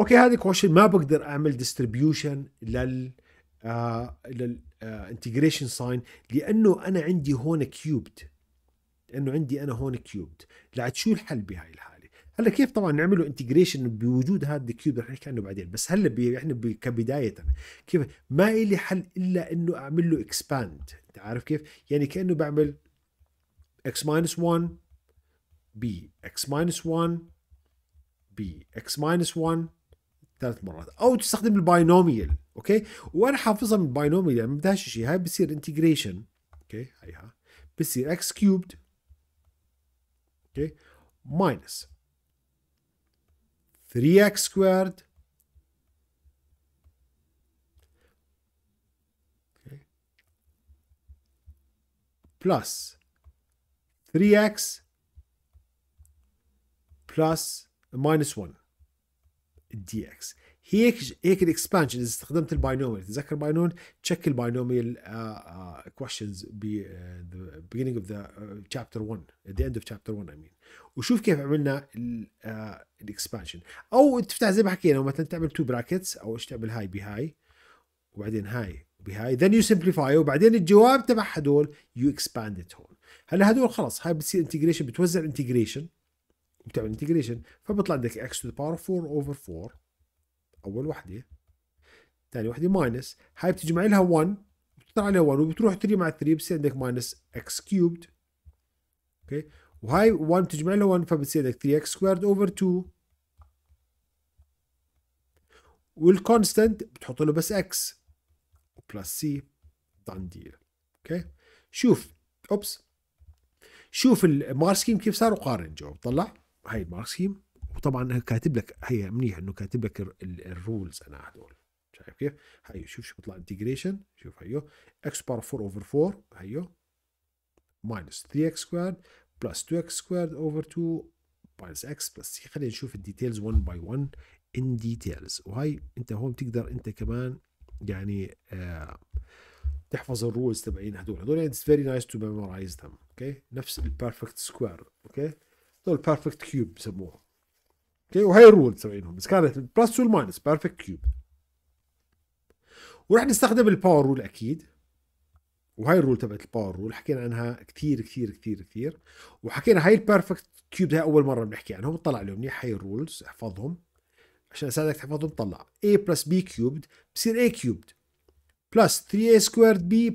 اوكي هذه كوشن ما بقدر اعمل ديستريبيوشن لل آه، لل انتجريشن آه، ساين لانه انا عندي هون كيوبد لانه عندي انا هون كيوبد لعد شو الحل بهاي الحاله هلا كيف طبعا نعمله انتجريشن بوجود هذا الكيوب رح نحكي عنه بعدين بس هلا بي احنا بي كبدايه كيف ما إلي حل الا انه اعمل له اكسباند انت عارف كيف يعني كانه بعمل x minus 1 b x minus 1 b x minus 1 ثلاث مرات او تستخدم الباينوميال اوكي وانا حافظها من الباينوميال يعني ما بدهاش شيء هاي بصير انتجريشن اوكي هيها بصير اكس كيوبد اوكي ماينس 3x سكويرد بلس 3x بلس ماينس 1 دي اكس هيك هيك الاكسبانشن اذا استخدمت الباينوميال تذكر باينوميال تشيك الباينوميال كويشنز آه، آه، آه، beginning اوف ذا تشابتر 1 ذا اند اوف تشابتر 1 اي مين وشوف كيف عملنا الاكسبانشن او تفتح زي ما حكينا مثلا تعمل تو براكتس او ايش تعمل هاي بهاي وبعدين هاي بهاي ذن يو سمبليفاي وبعدين الجواب تبع هدول يو اكسباند ات هون هلا هدول خلص هاي بتصير انتجريشن بتوزع انتجريشن وبتعمل انتجريشن فبيطلع عندك اكس تو ذا باور 4 اوفر 4 اول وحده ثاني وحده ماينس هاي بتجمع لها 1 بتطلع عليها 1 وبتروح 3 مع 3 بصير عندك ماينس اكس كيوبد اوكي وهاي 1 بتجمع لها 1 فبتصير عندك 3 اكس سكويرد اوفر 2 والكونستنت بتحط له بس اكس بلس سي دان ديل اوكي شوف اوبس شوف الماركسكيم كيف صار وقارن جواب طلع هاي الماركس وطبعا كاتب لك هي منيح انه كاتب لك الرولز انا هدول شايف كيف؟ هيو شوف شو بيطلع انتجريشن شوف هيو اكس بار 4 اوفر 4 هيو ماينس 3 اكس سكويرد بلس 2 اكس سكويرد اوفر 2 ماينس اكس بلس سي خلينا نشوف الديتيلز 1 باي 1 ان ديتيلز وهي انت هون بتقدر انت كمان يعني آه تحفظ الرولز تبعين هدول هدول اتس فيري نايس تو ميمورايز ذم اوكي نفس البيرفكت سكوير اوكي هذول بيرفكت كيوب بسموهم اوكي وهي الرول تبعينهم بس كانت البلس والماينس بيرفكت كيوب وراح نستخدم الباور رول اكيد وهي الرول تبعت الباور رول حكينا عنها كثير كثير كثير كثير وحكينا هاي البيرفكت كيوب هاي اول مره بنحكي عنهم اطلع لهم منيح هاي الرولز احفظهم عشان اساعدك تحفظهم طلع a بلس b كيوبد بصير a كيوبد بلس 3a سكويرد b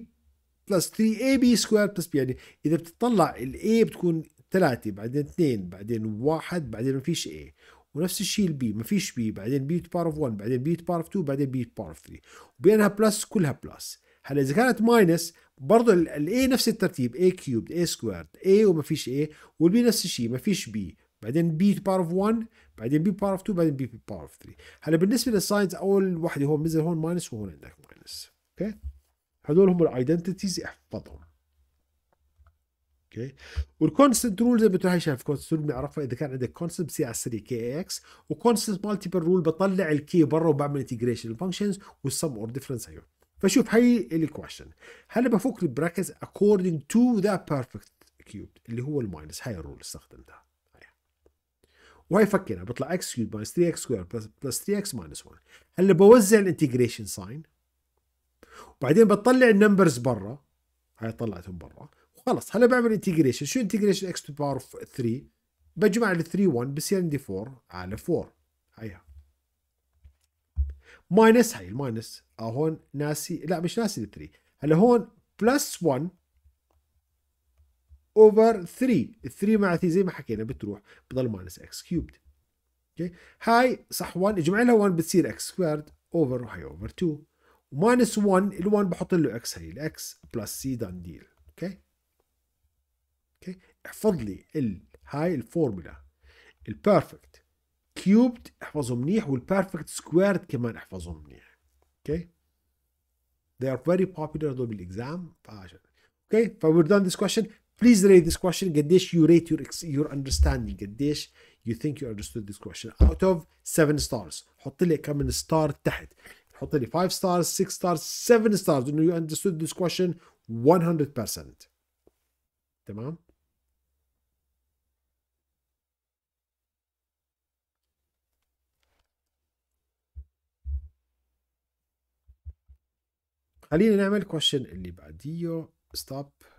بلس 3ab سكويرد بلس b يعني اذا بتطلع ال a بتكون ثلاثة بعدين اثنين بعدين واحد بعدين ما فيش A ونفس الشيء البي ما فيش بي بعدين بي تو باور اوف 1 بعدين بي تو باور اوف 2 بعدين بي تو باور اوف 3 وبينها بلس كلها بلس هلا اذا كانت ماينس برضه الاي نفس الترتيب اي كيوب اي سكوير اي وما فيش اي والبي نفس الشيء ما فيش بي بعدين بي تو باور اوف 1 بعدين بي باور اوف 2 بعدين بي باور اوف 3 هلا بالنسبه للساينز اول وحده هون بنزل هون ماينس وهون عندك ماينس اوكي هذول هم الايدنتيتيز احفظهم اوكي والكونستنت رول زي ما انتم شايف كونستنت رول بنعرفها اذا كان عندك كونستنت بصير على السريع كي اكس وكونستنت مالتيبل رول بطلع الكي برا وبعمل انتجريشن الفانكشنز والسم اور ديفرنس هيو فشوف هي الكويشن هلا بفك البراكتس according to the perfect cubed اللي هو الماينس هاي الرول استخدمتها وهي فكينا بيطلع اكس كيوب ماينس 3 اكس سكوير بلس 3 اكس ماينس 1 هلا بوزع الانتجريشن ساين وبعدين بطلع النمبرز برا هاي طلعتهم برا خلص هلا بعمل انتجريشن شو انتجريشن اكس تو باور 3 بجمع ال 3 1 بصير عندي 4 على 4 هيها ماينس هي الماينس اه هون ناسي لا مش ناسي ال 3 هلا هون بلس 1 اوفر 3 ال 3 مع 3 زي ما حكينا بتروح بضل ماينس اكس كيوبد اوكي هاي صح 1 اجمع لها 1 بتصير اكس سكويرد اوفر هاي اوفر 2 وماينس 1 ال 1 بحط له اكس هي الاكس بلس سي دان ديل اوكي اوكي احفظ لي ال هاي الفورمولا البيرفكت كيوبد احفظه منيح والبيرفكت سكويرد كمان احفظه منيح اوكي they are very popular هذول بالاكزام فعشان اوكي ف we're done this question please rate this question قديش you rate your your understanding قديش you think you understood this question out of 7 stars حط لي كم من ستار تحت حط لي 5 stars 6 stars 7 stars انه you understood this question 100% تمام خلينا نعمل question اللي بعديه stop